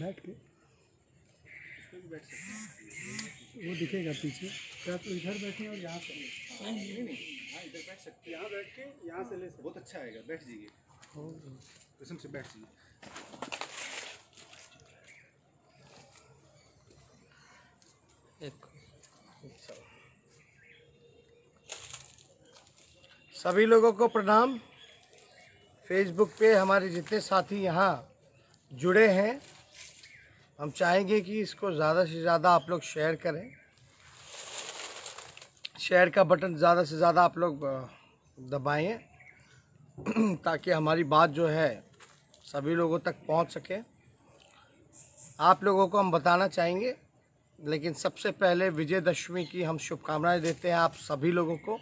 बैठ के वो दिखेगा पीछे क्या तो इधर बैठे और यहाँ से नहीं नहीं हाँ इधर बैठ सकते यहाँ बैठ के यहाँ से ले सकते बहुत अच्छा आएगा बैठ जाइए कसम से बैठ जाइए एक अच्छा। सभी लोगों को प्रणाम फेसबुक पे हमारे जितने साथी यहाँ जुड़े हैं हम चाहेंगे कि इसको ज़्यादा से ज़्यादा आप लोग शेयर करें शेयर का बटन ज़्यादा से ज़्यादा आप लोग दबाएं ताकि हमारी बात जो है सभी लोगों तक पहुंच सके आप लोगों को हम बताना चाहेंगे लेकिन सबसे पहले विजयदशमी की हम शुभकामनाएं देते हैं आप सभी लोगों को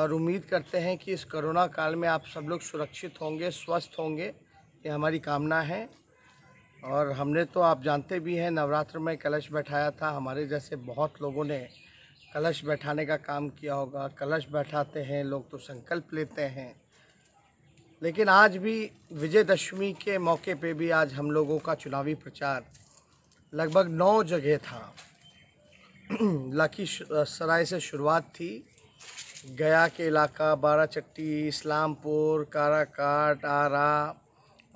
और उम्मीद करते हैं कि इस कोरोना काल में आप सब लोग सुरक्षित होंगे स्वस्थ होंगे ये हमारी कामना है और हमने तो आप जानते भी हैं नवरात्र में कलश बैठाया था हमारे जैसे बहुत लोगों ने कलश बैठाने का काम किया होगा कलश बैठाते हैं लोग तो संकल्प लेते हैं लेकिन आज भी विजयदशमी के मौके पे भी आज हम लोगों का चुनावी प्रचार लगभग नौ जगह था लकी सराय से शुरुआत थी गया के इलाका बाराचट्टी इस्लामपुर काराकाट आरा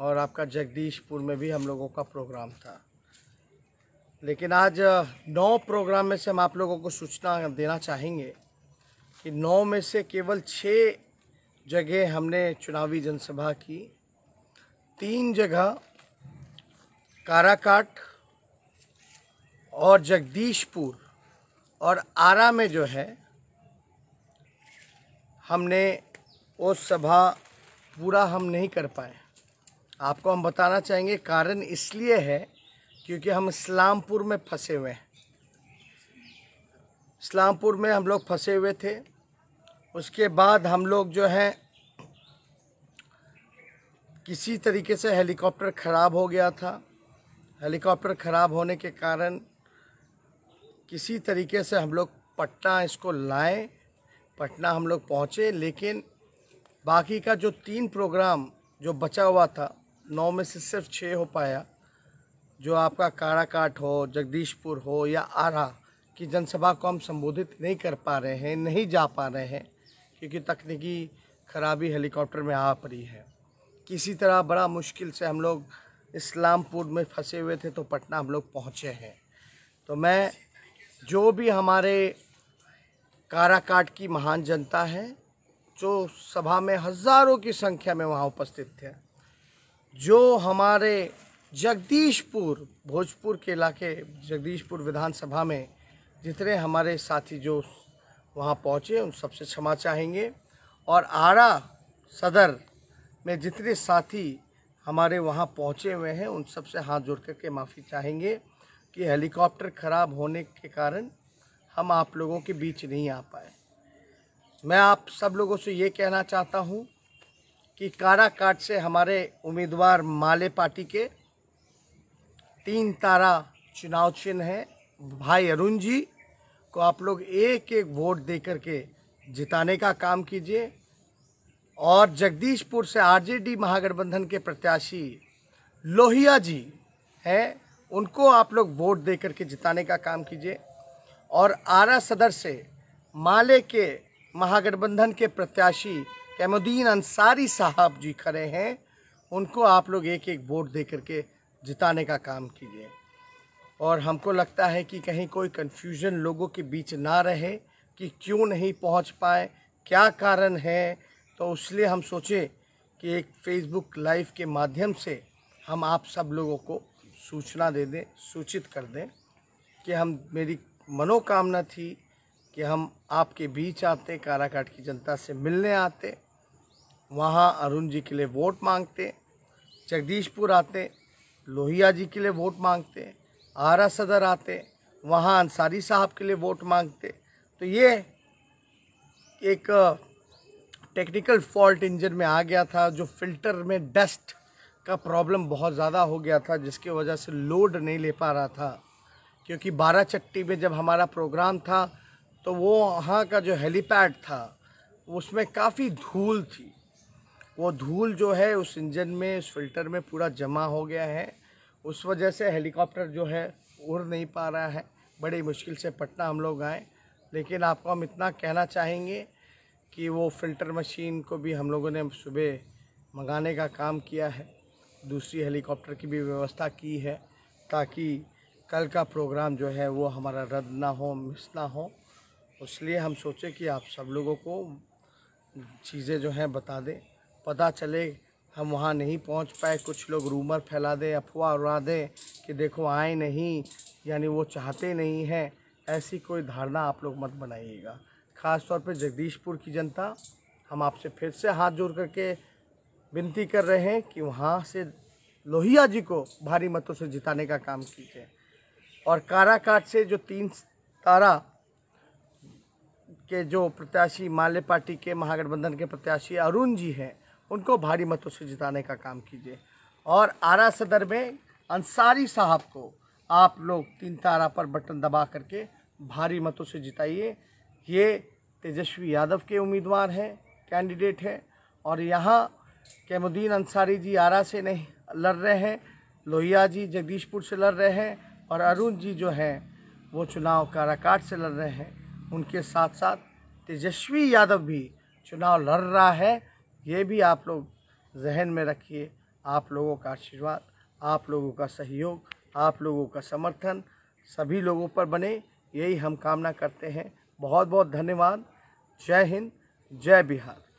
और आपका जगदीशपुर में भी हम लोगों का प्रोग्राम था लेकिन आज नौ प्रोग्राम में से हम आप लोगों को सूचना देना चाहेंगे कि नौ में से केवल छः जगह हमने चुनावी जनसभा की तीन जगह काराकाट और जगदीशपुर और आरा में जो है हमने वो सभा पूरा हम नहीं कर पाए आपको हम बताना चाहेंगे कारण इसलिए है क्योंकि हम इस्लामपुर में फंसे हुए हैं इस्लामपुर में हम लोग फंसे हुए थे उसके बाद हम लोग जो हैं किसी तरीके से हेलीकॉप्टर ख़राब हो गया था हेलीकॉप्टर ख़राब होने के कारण किसी तरीके से हम लोग पटना इसको लाए पटना हम लोग पहुँचे लेकिन बाकी का जो तीन प्रोग्राम जो बचा हुआ था नौ में से सिर्फ छः हो पाया जो आपका काराकाट हो जगदीशपुर हो या आरा की जनसभा को हम संबोधित नहीं कर पा रहे हैं नहीं जा पा रहे हैं क्योंकि तकनीकी खराबी हेलीकॉप्टर में आ पड़ी है किसी तरह बड़ा मुश्किल से हम लोग इस्लामपुर में फंसे हुए थे तो पटना हम लोग पहुँचे हैं तो मैं जो भी हमारे काराकाट की महान जनता है जो सभा में हज़ारों की संख्या में वहाँ उपस्थित थे जो हमारे जगदीशपुर भोजपुर के इलाके जगदीशपुर विधानसभा में जितने हमारे साथी जो वहाँ पहुँचे उन सबसे क्षमा चाहेंगे और आरा सदर में जितने साथी हमारे वहाँ पहुँचे हुए हैं उन सबसे हाथ जोड़ कर के माफ़ी चाहेंगे कि हेलीकॉप्टर ख़राब होने के कारण हम आप लोगों के बीच नहीं आ पाए मैं आप सब लोगों से ये कहना चाहता हूँ कि काराकाट से हमारे उम्मीदवार माले पार्टी के तीन तारा चुनाव चिन्ह हैं भाई अरुण जी को आप लोग एक एक वोट दे करके जिताने का काम कीजिए और जगदीशपुर से आरजेडी महागठबंधन के प्रत्याशी लोहिया जी हैं उनको आप लोग वोट दे करके जिताने का काम कीजिए और आरा सदर से माले के महागठबंधन के प्रत्याशी कैमुद्दीन अंसारी साहब जी खड़े हैं उनको आप लोग एक एक वोट दे करके जिताने का काम कीजिए और हमको लगता है कि कहीं कोई कन्फ्यूजन लोगों के बीच ना रहे कि क्यों नहीं पहुंच पाए क्या कारण है तो इसलिए हम सोचे कि एक फेसबुक लाइव के माध्यम से हम आप सब लोगों को सूचना दे दें सूचित कर दें कि हम मेरी मनोकामना थी कि हम आपके बीच आते काराकाट की जनता से मिलने आते वहाँ अरुण जी के लिए वोट मांगते जगदीशपुर आते लोहिया जी के लिए वोट मांगते आरा सदर आते वहाँ अंसारी साहब के लिए वोट मांगते तो ये एक टेक्निकल फॉल्ट इंजन में आ गया था जो फिल्टर में डस्ट का प्रॉब्लम बहुत ज़्यादा हो गया था जिसकी वजह से लोड नहीं ले पा रहा था क्योंकि बारह चट्टी में जब हमारा प्रोग्राम था तो वो वहाँ का जो हेलीपैड था उसमें काफ़ी धूल थी वो धूल जो है उस इंजन में उस फिल्टर में पूरा जमा हो गया है उस वजह से हेलीकॉप्टर जो है उड़ नहीं पा रहा है बड़ी मुश्किल से पटना हम लोग आए लेकिन आपको हम इतना कहना चाहेंगे कि वो फ़िल्टर मशीन को भी हम लोगों ने सुबह मंगाने का काम किया है दूसरी हेलीकॉप्टर की भी व्यवस्था की है ताकि कल का प्रोग्राम जो है वो हमारा रद्द ना हो मिस ना हो इसलिए हम सोचे कि आप सब लोगों को चीज़ें जो हैं बता दें पता चले हम वहाँ नहीं पहुँच पाए कुछ लोग रूमर फैला दें अफवाह उड़ा दें कि देखो आए नहीं यानी वो चाहते नहीं हैं ऐसी कोई धारणा आप लोग मत बनाइएगा ख़ासतौर पर जगदीशपुर की जनता हम आपसे फिर से हाथ जोड़ करके विनती कर रहे हैं कि वहाँ से लोहिया जी को भारी मतों से जिताने का काम कीजिए और काराकाट से जो तीन तारा के जो प्रत्याशी माले पार्टी के महागठबंधन के प्रत्याशी अरुण जी हैं उनको भारी मतों से जिताने का काम कीजिए और आरा सदर में अंसारी साहब को आप लोग तीन तारा पर बटन दबा करके भारी मतों से जिताइए ये तेजस्वी यादव के उम्मीदवार हैं कैंडिडेट हैं और यहाँ कैमुद्दीन अंसारी जी आरा से नहीं लड़ रहे हैं लोहिया जी जगदीशपुर से लड़ रहे हैं और अरुण जी जो हैं वो चुनाव काराकाट से लड़ रहे हैं उनके साथ साथ तेजस्वी यादव भी चुनाव लड़ रहा है ये भी आप लोग जहन में रखिए आप लोगों का आशीर्वाद आप लोगों का सहयोग आप लोगों का समर्थन सभी लोगों पर बने यही हम कामना करते हैं बहुत बहुत धन्यवाद जय हिंद जय बिहार